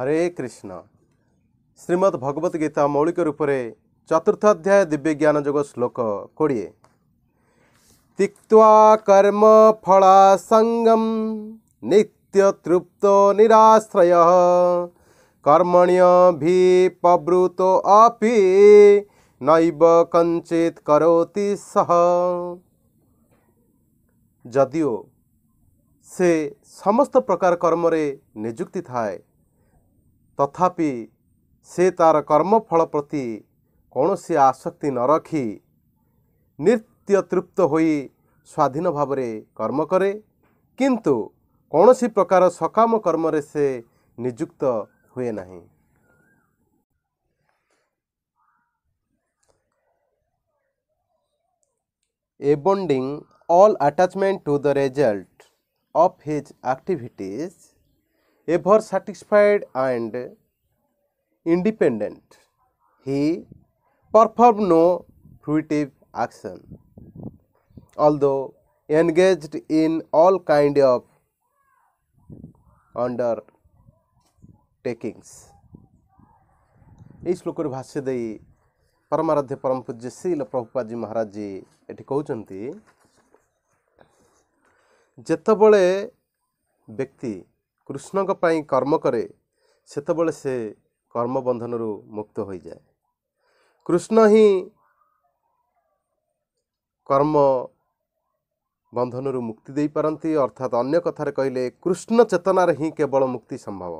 हरे कृष्ण श्रीमद भगवत गीता मौलिक रूप से चतुर्थाध्याय दिव्य ज्ञान जग श्लोक कोड़े तिक्वा कर्म फला संगम नित्य तृप्त निराश्रय कर्मण्य भी प्रवृत अपी नैब कंचित करोति सह जदियो से समस्त प्रकार कर्म रे निजुक्ति थाए ତଥାପି ସେ ତା'ର କର୍ମଫଳ ପ୍ରତି କୌଣସି ଆସକ୍ତି ନ ରଖି ନିତ୍ୟତୃପ୍ତ ହୋଇ ସ୍ୱାଧୀନ ଭାବରେ କର୍ମ କରେ କିନ୍ତୁ କୌଣସି ପ୍ରକାର ସକାମ କର୍ମରେ ସେ ନିଯୁକ୍ତ ହୁଏ ନାହିଁ a bonding all attachment to the result of his activities ever satisfied and independent, he performed no fruitive action. Although engaged in all kind of undertakings. এই ଶ୍ଲୋକରୁ ଭାଷ୍ୟ ଦେଇ ପରମାରାଧ୍ୟ ପରମ ପୂଜ୍ୟ ଶ୍ରୀଲ ପ୍ରଭୁପାଦଜୀ ମହାରାଜ ଜୀ ଏଠି କହୁଛନ୍ତି ଯେତେବେଳେ ବ୍ୟକ୍ତି କୃଷ୍ଣଙ୍କ ପାଇଁ କର୍ମ କରେ ସେତେବେଳେ ସେ କର୍ମବନ୍ଧନରୁ ମୁକ୍ତ ହୋଇଯାଏ କୃଷ୍ଣ ହିଁ କର୍ମ ବନ୍ଧନରୁ ମୁକ୍ତି ଦେଇପାରନ୍ତି ଅର୍ଥାତ୍ ଅନ୍ୟ କଥାରେ କହିଲେ କୃଷ୍ଣ ଚେତନାରେ ହିଁ କେବଳ ମୁକ୍ତି ସମ୍ଭବ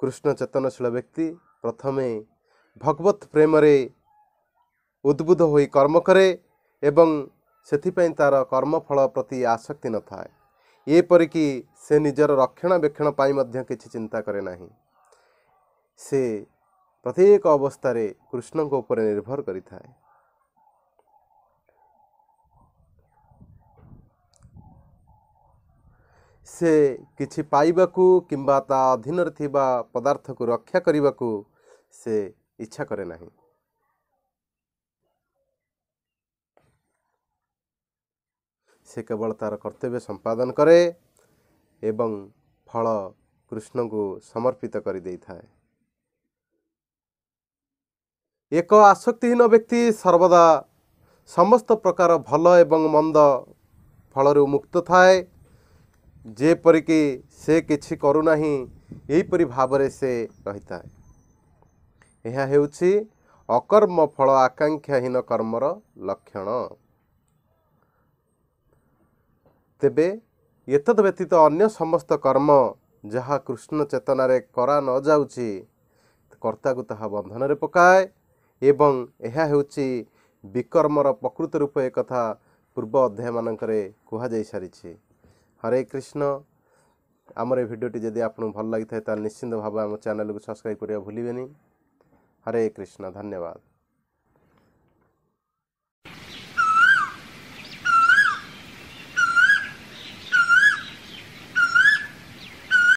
କୃଷ୍ଣ ଚେତନଶୀଳ ବ୍ୟକ୍ତି ପ୍ରଥମେ ଭଗବତ ପ୍ରେମରେ ଉଦ୍ବୁଦ୍ଧ ହୋଇ କର୍ମ କରେ ଏବଂ ସେଥିପାଇଁ ତା'ର କର୍ମଫଳ ପ୍ରତି ଆସକ୍ତି ନଥାଏ ଏପରିକି ସେ ନିଜର ରକ୍ଷଣାବେକ୍ଷଣ ପାଇଁ ମଧ୍ୟ କିଛି ଚିନ୍ତା କରେ ନାହିଁ ସେ ପ୍ରତ୍ୟେକ ଅବସ୍ଥାରେ କୃଷ୍ଣଙ୍କ ଉପରେ ନିର୍ଭର କରିଥାଏ ସେ କିଛି ପାଇବାକୁ କିମ୍ବା ତା ଅଧୀନରେ ଥିବା ପଦାର୍ଥକୁ ରକ୍ଷା କରିବାକୁ ସେ ଇଚ୍ଛା କରେ ନାହିଁ ସେ କେବଳ ତାର କର୍ତ୍ତବ୍ୟ ସମ୍ପାଦନ କରେ ଏବଂ ଫଳ କୃଷ୍ଣଙ୍କୁ ସମର୍ପିତ କରିଦେଇଥାଏ ଏକ ଆସକ୍ତିହୀନ ବ୍ୟକ୍ତି ସର୍ବଦା ସମସ୍ତ ପ୍ରକାର ଭଲ ଏବଂ ମନ୍ଦ ଫଳରୁ ମୁକ୍ତ ଥାଏ ଯେପରିକି ସେ କିଛି କରୁନାହିଁ ଏହିପରି ଭାବରେ ସେ ରହିଥାଏ ଏହା ହେଉଛି ଅକର୍ମ ଫଳ ଆକାଂକ୍ଷାହୀନ କର୍ମର ଲକ୍ଷଣ ତେବେ ଏତଦ୍ ବ୍ୟତୀତ ଅନ୍ୟ ସମସ୍ତ କର୍ମ ଯାହା କୃଷ୍ଣ ଚେତନାରେ କରା ନ ଯାଉଛି କର୍ତ୍ତାକୁ ତାହା ବନ୍ଧନରେ ପକାଏ ଏବଂ ଏହା ହେଉଛି ବିକର୍ମର ପ୍ରକୃତ ରୂପ ଏକଥା ପୂର୍ବ ଅଧ୍ୟାୟମାନଙ୍କରେ କୁହାଯାଇ ସାରିଛି ହରେ କୃଷ୍ଣ ଆମର ଏ ଭିଡ଼ିଓଟି ଯଦି ଆପଣଙ୍କୁ ଭଲ ଲାଗିଥାଏ ତାହେଲେ ନିଶ୍ଚିନ୍ତ ଭାବେ ଆମ ଚ୍ୟାନେଲକୁ ସବସ୍କ୍ରାଇବ୍ କରିବାକୁ ଭୁଲିବେନି ହରେ କୃଷ୍ଣ ଧନ୍ୟବାଦ